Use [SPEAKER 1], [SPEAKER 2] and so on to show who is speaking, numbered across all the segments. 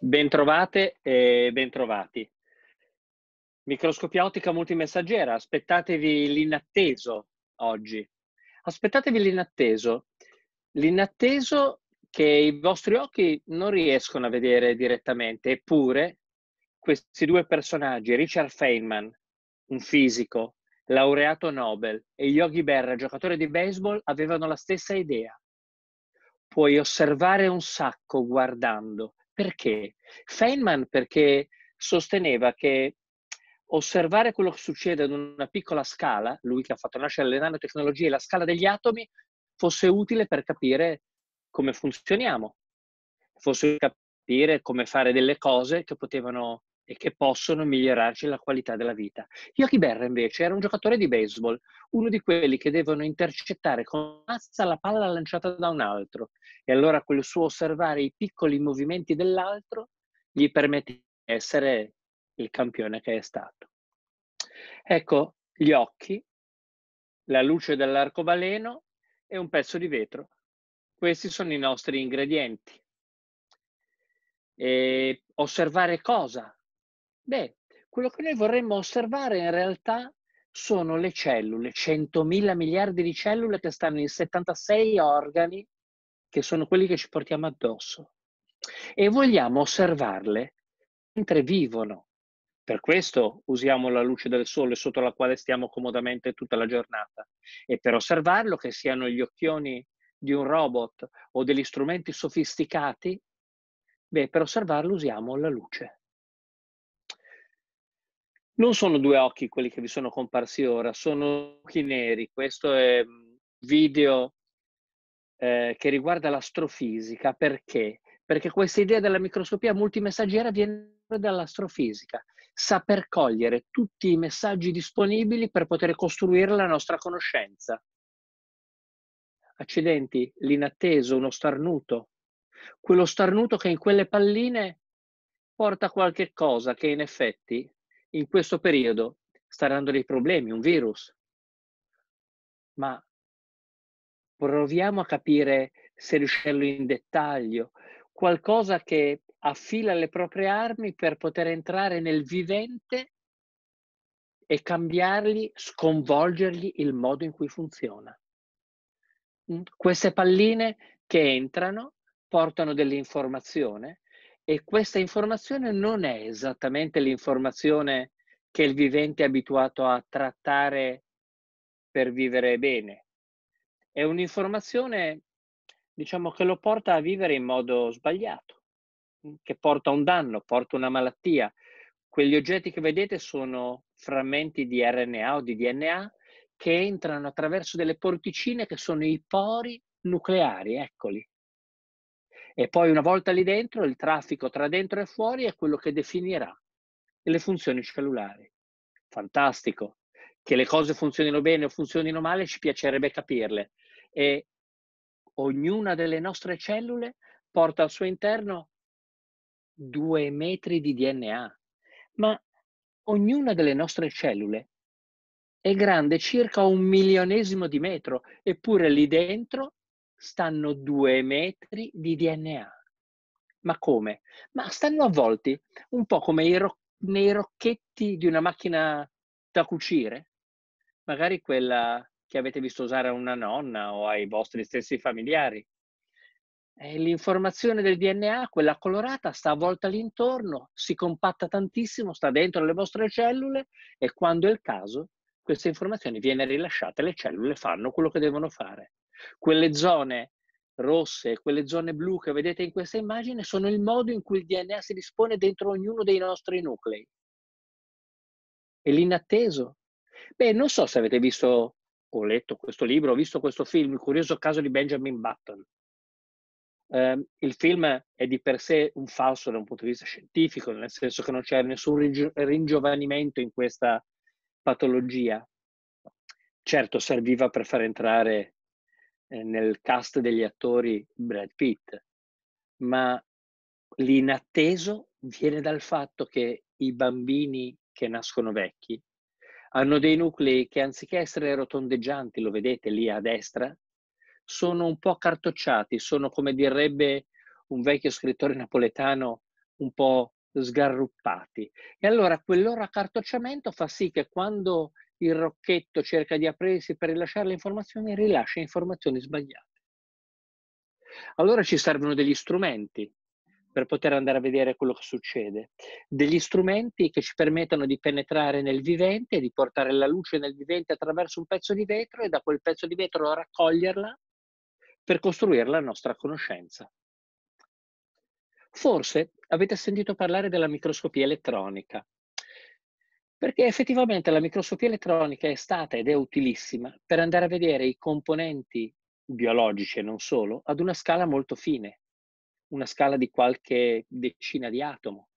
[SPEAKER 1] Bentrovate e bentrovati. Microscopia ottica multimessaggera, aspettatevi l'inatteso oggi. Aspettatevi l'inatteso. L'inatteso che i vostri occhi non riescono a vedere direttamente, eppure questi due personaggi, Richard Feynman, un fisico, laureato Nobel, e Yogi Berra, giocatore di baseball, avevano la stessa idea. Puoi osservare un sacco guardando, perché? Feynman perché sosteneva che osservare quello che succede ad una piccola scala, lui che ha fatto nascere le nanotecnologie e la scala degli atomi, fosse utile per capire come funzioniamo, fosse capire come fare delle cose che potevano e che possono migliorarci la qualità della vita. Yogi Berra invece era un giocatore di baseball, uno di quelli che devono intercettare con massa la palla lanciata da un altro e allora quel suo osservare i piccoli movimenti dell'altro gli permette di essere il campione che è stato. Ecco, gli occhi, la luce dell'arcobaleno e un pezzo di vetro. Questi sono i nostri ingredienti. E osservare cosa? Beh, quello che noi vorremmo osservare in realtà sono le cellule, 100.000 miliardi di cellule che stanno in 76 organi, che sono quelli che ci portiamo addosso. E vogliamo osservarle mentre vivono. Per questo usiamo la luce del sole sotto la quale stiamo comodamente tutta la giornata. E per osservarlo, che siano gli occhioni di un robot o degli strumenti sofisticati, beh, per osservarlo usiamo la luce. Non sono due occhi quelli che vi sono comparsi ora, sono occhi neri. Questo è un video eh, che riguarda l'astrofisica. Perché? Perché questa idea della microscopia multimessaggera viene dall'astrofisica. Saper cogliere tutti i messaggi disponibili per poter costruire la nostra conoscenza. Accidenti, l'inatteso, uno starnuto. Quello starnuto che in quelle palline porta qualche cosa che in effetti in questo periodo sta dando dei problemi, un virus. Ma proviamo a capire se riuscirlo in dettaglio, qualcosa che affila le proprie armi per poter entrare nel vivente e cambiargli, sconvolgergli il modo in cui funziona. Queste palline che entrano portano dell'informazione, e questa informazione non è esattamente l'informazione che il vivente è abituato a trattare per vivere bene. È un'informazione, diciamo, che lo porta a vivere in modo sbagliato, che porta un danno, porta una malattia. Quegli oggetti che vedete sono frammenti di RNA o di DNA che entrano attraverso delle porticine che sono i pori nucleari, eccoli. E poi una volta lì dentro, il traffico tra dentro e fuori è quello che definirà le funzioni cellulari. Fantastico. Che le cose funzionino bene o funzionino male ci piacerebbe capirle. E ognuna delle nostre cellule porta al suo interno due metri di DNA. Ma ognuna delle nostre cellule è grande circa un milionesimo di metro, eppure lì dentro stanno due metri di DNA. Ma come? Ma stanno avvolti un po' come ro- nei rocchetti di una macchina da cucire, magari quella che avete visto usare a una nonna o ai vostri stessi familiari. E l'informazione del DNA, quella colorata, sta avvolta all'intorno, si compatta tantissimo, sta dentro le vostre cellule e quando è il caso, questa informazione viene rilasciata e le cellule fanno quello che devono fare. Quelle zone rosse, quelle zone blu che vedete in questa immagine sono il modo in cui il DNA si dispone dentro ognuno dei nostri nuclei. È l'inatteso. Beh, non so se avete visto o letto questo libro, ho visto questo film, Il curioso caso di Benjamin Button. Eh, il film è di per sé un falso da un punto di vista scientifico, nel senso che non c'è nessun ringi- ringiovanimento in questa patologia. Certo, serviva per far entrare eh, nel cast degli attori Brad Pitt, ma l'inatteso viene dal fatto che i bambini che nascono vecchi hanno dei nuclei che anziché essere rotondeggianti, lo vedete lì a destra, sono un po' cartocciati, sono come direbbe un vecchio scrittore napoletano, un po' sgarruppati. E allora quel loro accartocciamento fa sì che quando il rocchetto cerca di aprirsi per rilasciare le informazioni e rilascia informazioni sbagliate. Allora ci servono degli strumenti per poter andare a vedere quello che succede, degli strumenti che ci permettano di penetrare nel vivente, di portare la luce nel vivente attraverso un pezzo di vetro e da quel pezzo di vetro raccoglierla per costruire la nostra conoscenza. Forse avete sentito parlare della microscopia elettronica, perché effettivamente la microscopia elettronica è stata ed è utilissima per andare a vedere i componenti biologici e non solo ad una scala molto fine, una scala di qualche decina di atomo,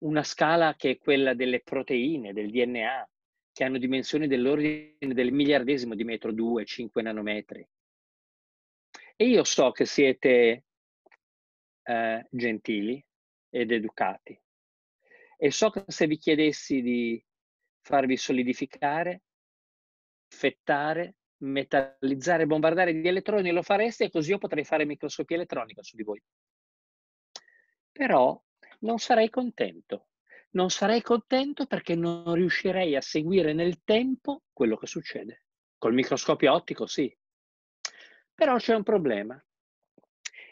[SPEAKER 1] una scala che è quella delle proteine, del DNA, che hanno dimensioni dell'ordine del miliardesimo di metro, 2-5 nanometri. E io so che siete eh, gentili ed educati, e so che se vi chiedessi di farvi solidificare, fettare, metallizzare, bombardare di elettroni, lo fareste e così io potrei fare microscopia elettronica su di voi. Però non sarei contento. Non sarei contento perché non riuscirei a seguire nel tempo quello che succede. Col microscopio ottico sì. Però c'è un problema.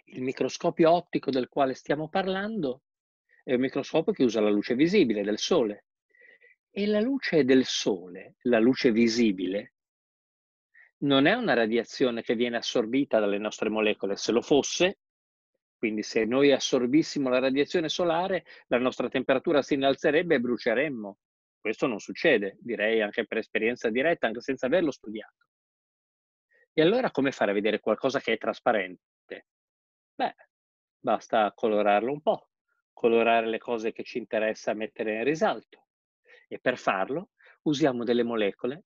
[SPEAKER 1] Il microscopio ottico del quale stiamo parlando è un microscopio che usa la luce visibile del sole. E la luce del sole, la luce visibile, non è una radiazione che viene assorbita dalle nostre molecole. Se lo fosse, quindi se noi assorbissimo la radiazione solare, la nostra temperatura si innalzerebbe e bruceremmo. Questo non succede, direi anche per esperienza diretta, anche senza averlo studiato. E allora come fare a vedere qualcosa che è trasparente? Beh, basta colorarlo un po', colorare le cose che ci interessa mettere in risalto. E per farlo usiamo delle molecole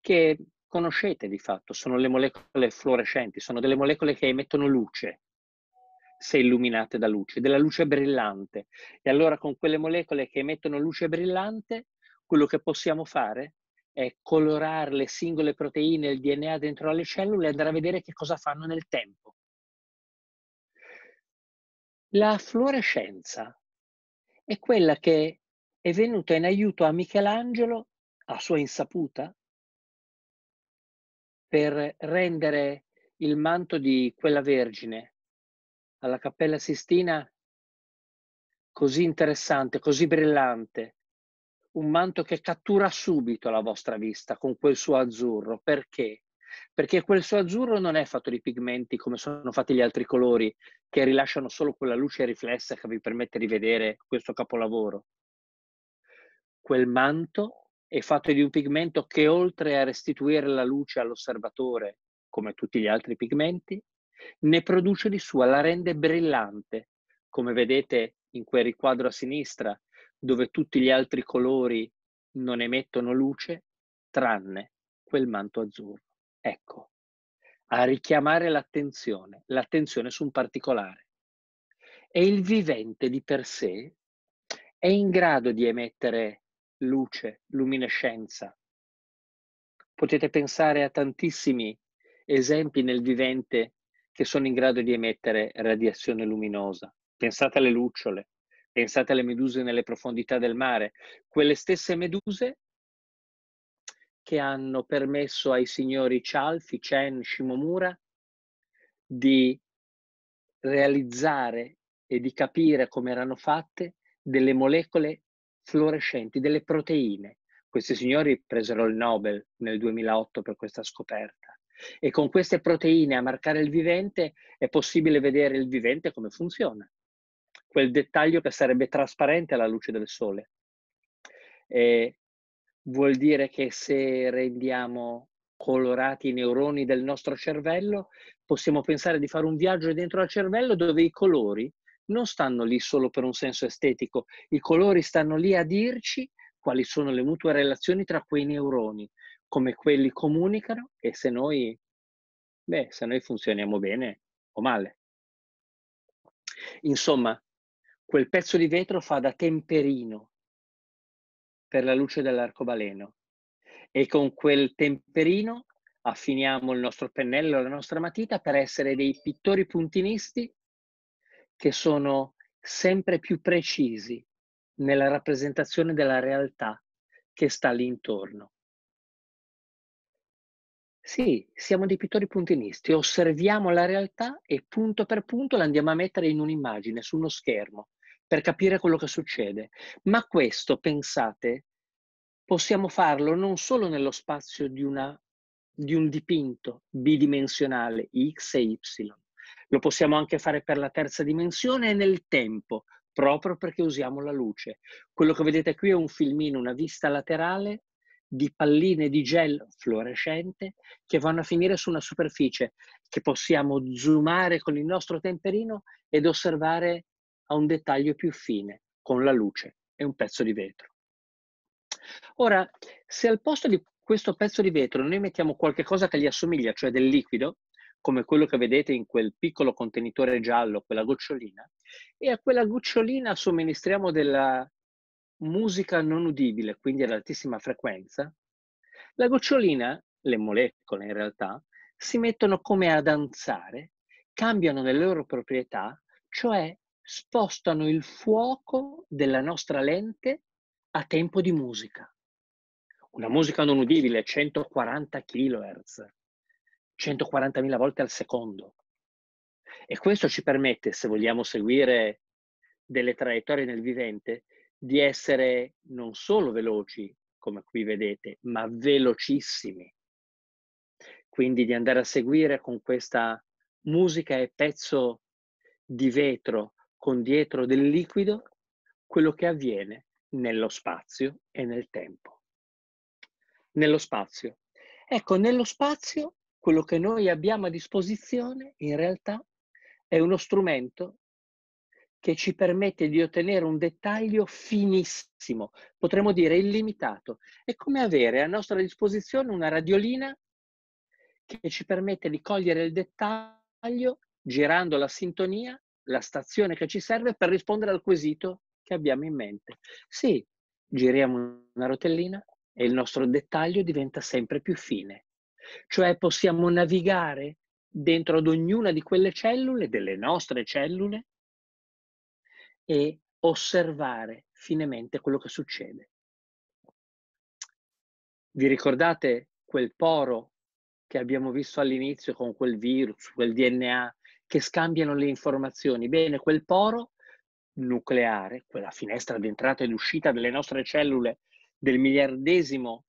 [SPEAKER 1] che conoscete di fatto, sono le molecole fluorescenti, sono delle molecole che emettono luce se illuminate da luce, della luce brillante. E allora con quelle molecole che emettono luce brillante, quello che possiamo fare è colorare le singole proteine, il DNA dentro alle cellule e andare a vedere che cosa fanno nel tempo. La fluorescenza è quella che è venuta in aiuto a Michelangelo, a sua insaputa, per rendere il manto di quella Vergine alla Cappella Sistina così interessante, così brillante, un manto che cattura subito la vostra vista con quel suo azzurro, perché perché quel suo azzurro non è fatto di pigmenti come sono fatti gli altri colori, che rilasciano solo quella luce riflessa che vi permette di vedere questo capolavoro. Quel manto è fatto di un pigmento che oltre a restituire la luce all'osservatore, come tutti gli altri pigmenti, ne produce di sua, la rende brillante, come vedete in quel riquadro a sinistra, dove tutti gli altri colori non emettono luce, tranne quel manto azzurro ecco, a richiamare l'attenzione, l'attenzione su un particolare. E il vivente di per sé è in grado di emettere luce, luminescenza. Potete pensare a tantissimi esempi nel vivente che sono in grado di emettere radiazione luminosa. Pensate alle lucciole, pensate alle meduse nelle profondità del mare. Quelle stesse meduse che hanno permesso ai signori Cialfi, Chen, Shimomura di realizzare e di capire come erano fatte delle molecole fluorescenti, delle proteine. Questi signori presero il Nobel nel 2008 per questa scoperta e con queste proteine a marcare il vivente è possibile vedere il vivente come funziona, quel dettaglio che sarebbe trasparente alla luce del sole. E vuol dire che se rendiamo colorati i neuroni del nostro cervello, possiamo pensare di fare un viaggio dentro al cervello dove i colori non stanno lì solo per un senso estetico, i colori stanno lì a dirci quali sono le mutue relazioni tra quei neuroni, come quelli comunicano e se noi, beh, se noi funzioniamo bene o male. Insomma, quel pezzo di vetro fa da temperino per la luce dell'arcobaleno e con quel temperino affiniamo il nostro pennello, la nostra matita per essere dei pittori puntinisti che sono sempre più precisi nella rappresentazione della realtà che sta lì intorno. Sì, siamo dei pittori puntinisti, osserviamo la realtà e punto per punto la andiamo a mettere in un'immagine, su uno schermo per capire quello che succede. Ma questo, pensate, possiamo farlo non solo nello spazio di, una, di un dipinto bidimensionale X e Y, lo possiamo anche fare per la terza dimensione e nel tempo, proprio perché usiamo la luce. Quello che vedete qui è un filmino, una vista laterale di palline di gel fluorescente che vanno a finire su una superficie che possiamo zoomare con il nostro temperino ed osservare a un dettaglio più fine, con la luce e un pezzo di vetro. Ora, se al posto di questo pezzo di vetro noi mettiamo qualcosa che gli assomiglia, cioè del liquido, come quello che vedete in quel piccolo contenitore giallo, quella gocciolina, e a quella gocciolina somministriamo della musica non udibile, quindi ad altissima frequenza, la gocciolina, le molecole in realtà, si mettono come a danzare, cambiano le loro proprietà, cioè spostano il fuoco della nostra lente a tempo di musica. Una musica non udibile, 140 kHz, 140.000 volte al secondo. E questo ci permette, se vogliamo seguire delle traiettorie nel vivente, di essere non solo veloci, come qui vedete, ma velocissimi. Quindi di andare a seguire con questa musica e pezzo di vetro con dietro del liquido quello che avviene nello spazio e nel tempo. Nello spazio. Ecco, nello spazio quello che noi abbiamo a disposizione in realtà è uno strumento che ci permette di ottenere un dettaglio finissimo, potremmo dire illimitato. È come avere a nostra disposizione una radiolina che ci permette di cogliere il dettaglio girando la sintonia la stazione che ci serve per rispondere al quesito che abbiamo in mente. Sì, giriamo una rotellina e il nostro dettaglio diventa sempre più fine. Cioè possiamo navigare dentro ad ognuna di quelle cellule, delle nostre cellule, e osservare finemente quello che succede. Vi ricordate quel poro che abbiamo visto all'inizio con quel virus, quel DNA che scambiano le informazioni. Bene, quel poro nucleare, quella finestra d'entrata entrata ed uscita delle nostre cellule del miliardesimo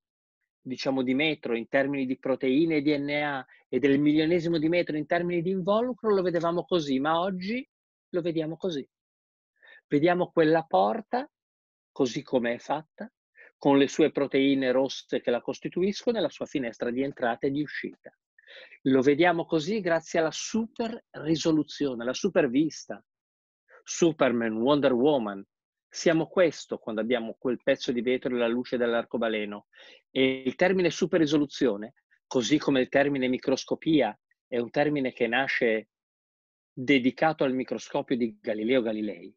[SPEAKER 1] diciamo di metro in termini di proteine e DNA e del milionesimo di metro in termini di involucro lo vedevamo così, ma oggi lo vediamo così. Vediamo quella porta così come è fatta, con le sue proteine rosse che la costituiscono e la sua finestra di entrata e di uscita. Lo vediamo così grazie alla super risoluzione, alla super vista. Superman, Wonder Woman, siamo questo quando abbiamo quel pezzo di vetro e la luce dell'arcobaleno. E il termine super risoluzione, così come il termine microscopia, è un termine che nasce dedicato al microscopio di Galileo Galilei.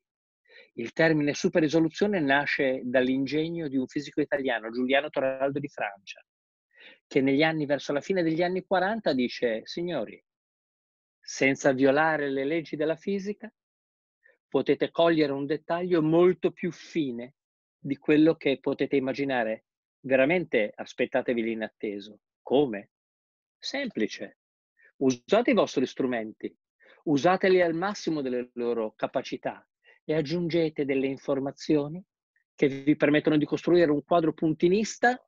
[SPEAKER 1] Il termine super risoluzione nasce dall'ingegno di un fisico italiano, Giuliano Toraldo di Francia, che negli anni, verso la fine degli anni 40, dice, signori, senza violare le leggi della fisica, potete cogliere un dettaglio molto più fine di quello che potete immaginare. Veramente aspettatevi l'inatteso. Come? Semplice. Usate i vostri strumenti, usateli al massimo delle loro capacità e aggiungete delle informazioni che vi permettono di costruire un quadro puntinista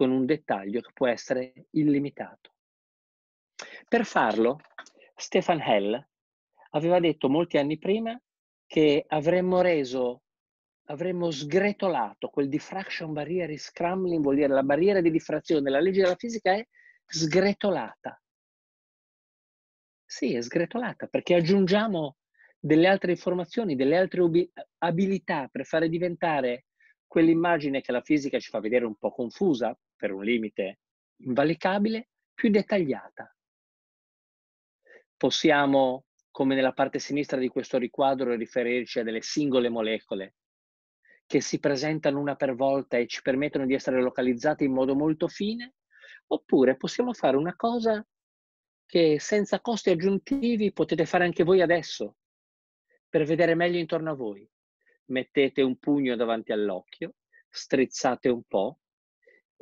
[SPEAKER 1] con un dettaglio che può essere illimitato. Per farlo, Stefan Hell aveva detto molti anni prima che avremmo reso, avremmo sgretolato quel diffraction barrier scrambling, vuol dire la barriera di diffrazione, la legge della fisica è sgretolata. Sì, è sgretolata perché aggiungiamo delle altre informazioni, delle altre abilità per fare diventare quell'immagine che la fisica ci fa vedere un po' confusa, per un limite invalicabile, più dettagliata. Possiamo, come nella parte sinistra di questo riquadro, riferirci a delle singole molecole che si presentano una per volta e ci permettono di essere localizzate in modo molto fine, oppure possiamo fare una cosa che senza costi aggiuntivi potete fare anche voi adesso, per vedere meglio intorno a voi. Mettete un pugno davanti all'occhio, strizzate un po',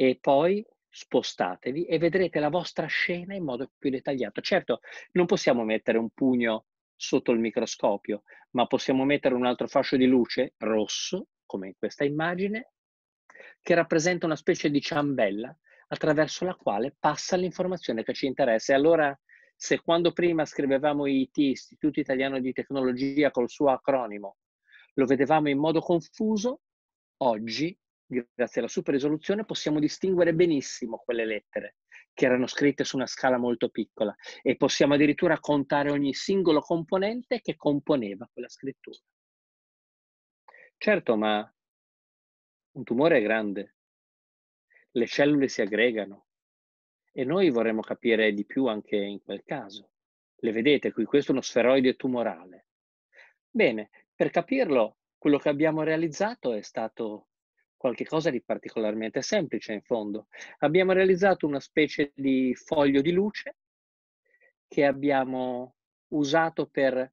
[SPEAKER 1] e poi spostatevi e vedrete la vostra scena in modo più dettagliato. Certo, non possiamo mettere un pugno sotto il microscopio, ma possiamo mettere un altro fascio di luce rosso, come in questa immagine, che rappresenta una specie di ciambella attraverso la quale passa l'informazione che ci interessa. E allora, se quando prima scrivevamo IT, Istituto Italiano di Tecnologia, col suo acronimo, lo vedevamo in modo confuso, oggi grazie alla super risoluzione, possiamo distinguere benissimo quelle lettere che erano scritte su una scala molto piccola e possiamo addirittura contare ogni singolo componente che componeva quella scrittura. Certo, ma un tumore è grande, le cellule si aggregano e noi vorremmo capire di più anche in quel caso. Le vedete qui, questo è uno sferoide tumorale. Bene, per capirlo, quello che abbiamo realizzato è stato qualcosa di particolarmente semplice in fondo. Abbiamo realizzato una specie di foglio di luce che abbiamo usato per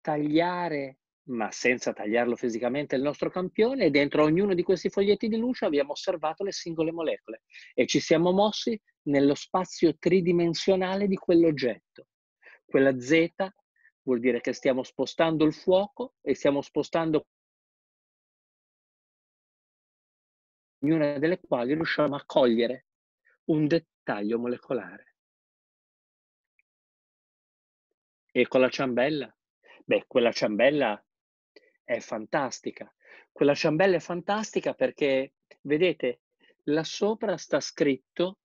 [SPEAKER 1] tagliare, ma senza tagliarlo fisicamente, il nostro campione e dentro ognuno di questi foglietti di luce abbiamo osservato le singole molecole e ci siamo mossi nello spazio tridimensionale di quell'oggetto. Quella Z vuol dire che stiamo spostando il fuoco e stiamo spostando ognuna delle quali riusciamo a cogliere un dettaglio molecolare. E con la ciambella? Beh, quella ciambella è fantastica. Quella ciambella è fantastica perché, vedete, là sopra sta scritto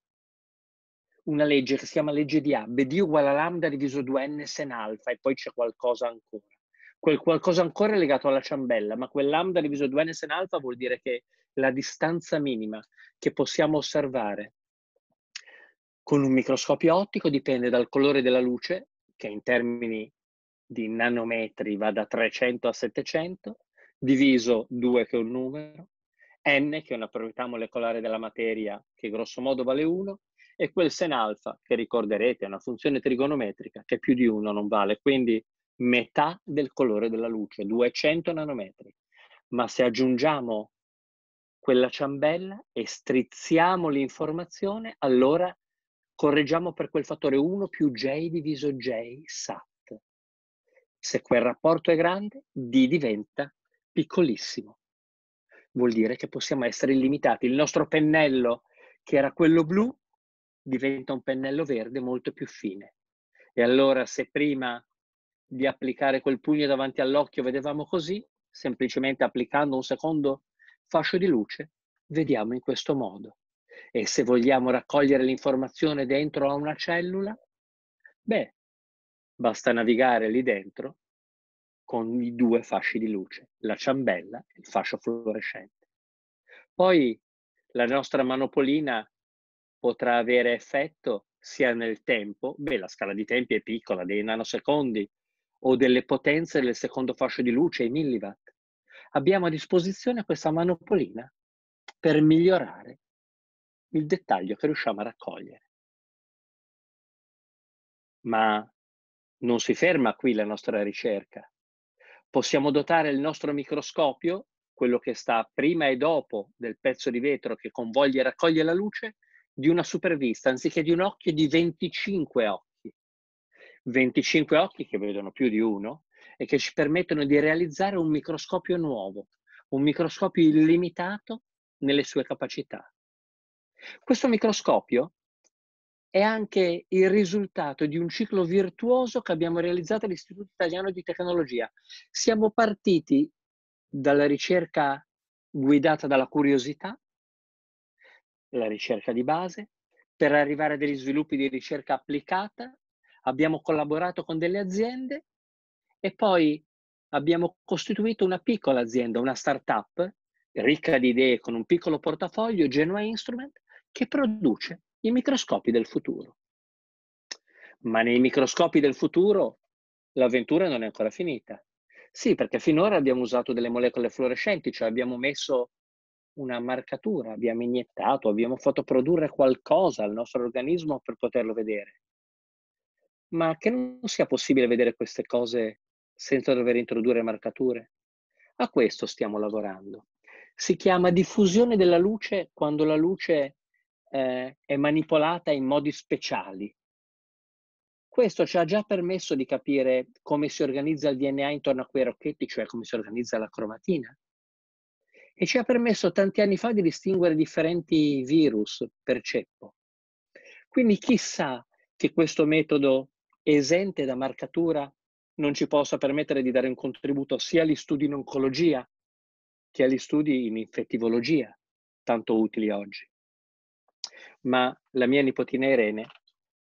[SPEAKER 1] una legge che si chiama legge di A, B di uguale a lambda diviso 2n sen alfa e poi c'è qualcosa ancora quel qualcosa ancora legato alla ciambella, ma quel lambda diviso 2 ns in alfa vuol dire che la distanza minima che possiamo osservare con un microscopio ottico dipende dal colore della luce, che in termini di nanometri va da 300 a 700, diviso 2 che è un numero, n che è una proprietà molecolare della materia che grosso modo vale 1, e quel sen alfa che ricorderete è una funzione trigonometrica che più di 1 non vale, quindi metà del colore della luce, 200 nanometri. Ma se aggiungiamo quella ciambella e strizziamo l'informazione, allora correggiamo per quel fattore 1 più J diviso J SAT. Se quel rapporto è grande, D diventa piccolissimo. Vuol dire che possiamo essere illimitati. Il nostro pennello, che era quello blu, diventa un pennello verde molto più fine. E allora se prima di applicare quel pugno davanti all'occhio, vedevamo così, semplicemente applicando un secondo fascio di luce, vediamo in questo modo. E se vogliamo raccogliere l'informazione dentro a una cellula, beh, basta navigare lì dentro con i due fasci di luce, la ciambella e il fascio fluorescente. Poi la nostra manopolina potrà avere effetto sia nel tempo, beh la scala di tempi è piccola, dei nanosecondi, o delle potenze del secondo fascio di luce, i milliwatt. Abbiamo a disposizione questa manopolina per migliorare il dettaglio che riusciamo a raccogliere. Ma non si ferma qui la nostra ricerca. Possiamo dotare il nostro microscopio, quello che sta prima e dopo del pezzo di vetro che convoglia e raccoglie la luce, di una supervista, anziché di un occhio, di 25 occhi 25 occhi che vedono più di uno e che ci permettono di realizzare un microscopio nuovo, un microscopio illimitato nelle sue capacità. Questo microscopio è anche il risultato di un ciclo virtuoso che abbiamo realizzato all'Istituto Italiano di Tecnologia. Siamo partiti dalla ricerca guidata dalla curiosità, la ricerca di base, per arrivare a degli sviluppi di ricerca applicata abbiamo collaborato con delle aziende e poi abbiamo costituito una piccola azienda, una startup ricca di idee con un piccolo portafoglio, Genoa Instrument, che produce i microscopi del futuro. Ma nei microscopi del futuro l'avventura non è ancora finita. Sì, perché finora abbiamo usato delle molecole fluorescenti, cioè abbiamo messo una marcatura, abbiamo iniettato, abbiamo fatto produrre qualcosa al nostro organismo per poterlo vedere ma che non sia possibile vedere queste cose senza dover introdurre marcature. A questo stiamo lavorando. Si chiama diffusione della luce quando la luce eh, è manipolata in modi speciali. Questo ci ha già permesso di capire come si organizza il DNA intorno a quei rocchetti, cioè come si organizza la cromatina. E ci ha permesso tanti anni fa di distinguere differenti virus per ceppo. Quindi chissà che questo metodo esente da marcatura non ci possa permettere di dare un contributo sia agli studi in oncologia che agli studi in infettivologia, tanto utili oggi. Ma la mia nipotina Irene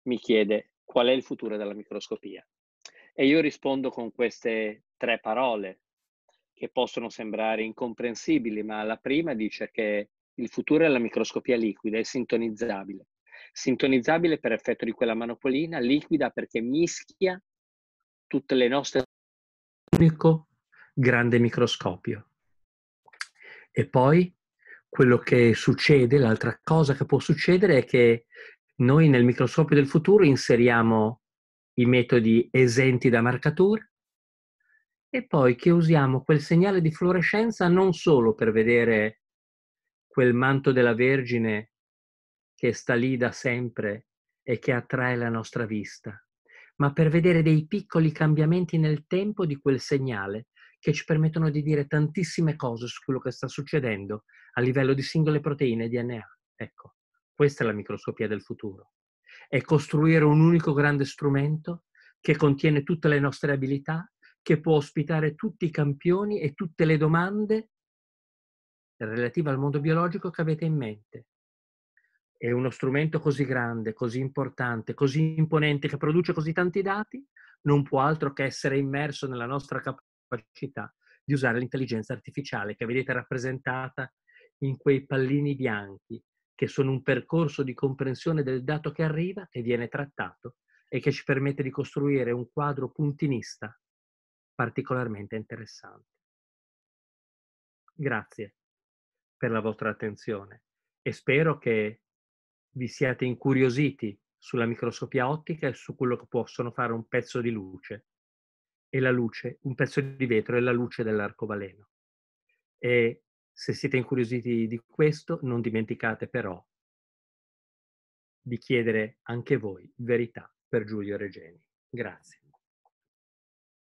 [SPEAKER 1] mi chiede qual è il futuro della microscopia. E io rispondo con queste tre parole che possono sembrare incomprensibili, ma la prima dice che il futuro è la microscopia liquida è sintonizzabile sintonizzabile per effetto di quella manopolina, liquida perché mischia tutte le nostre unico grande microscopio. E poi quello che succede, l'altra cosa che può succedere è che noi nel microscopio del futuro inseriamo i metodi esenti da marcatura e poi che usiamo quel segnale di fluorescenza non solo per vedere quel manto della Vergine che sta lì da sempre e che attrae la nostra vista, ma per vedere dei piccoli cambiamenti nel tempo di quel segnale che ci permettono di dire tantissime cose su quello che sta succedendo a livello di singole proteine e DNA. Ecco, questa è la microscopia del futuro. È costruire un unico grande strumento che contiene tutte le nostre abilità, che può ospitare tutti i campioni e tutte le domande relative al mondo biologico che avete in mente è uno strumento così grande, così importante, così imponente, che produce così tanti dati, non può altro che essere immerso nella nostra capacità di usare l'intelligenza artificiale che vedete rappresentata in quei pallini bianchi che sono un percorso di comprensione del dato che arriva, che viene trattato e che ci permette di costruire un quadro puntinista particolarmente interessante. Grazie per la vostra attenzione e spero che vi siate incuriositi sulla microscopia ottica e su quello che possono fare un pezzo di luce e la luce, un pezzo di vetro e la luce dell'arcobaleno. E se siete incuriositi di questo, non dimenticate però di chiedere anche voi verità per Giulio Regeni. Grazie.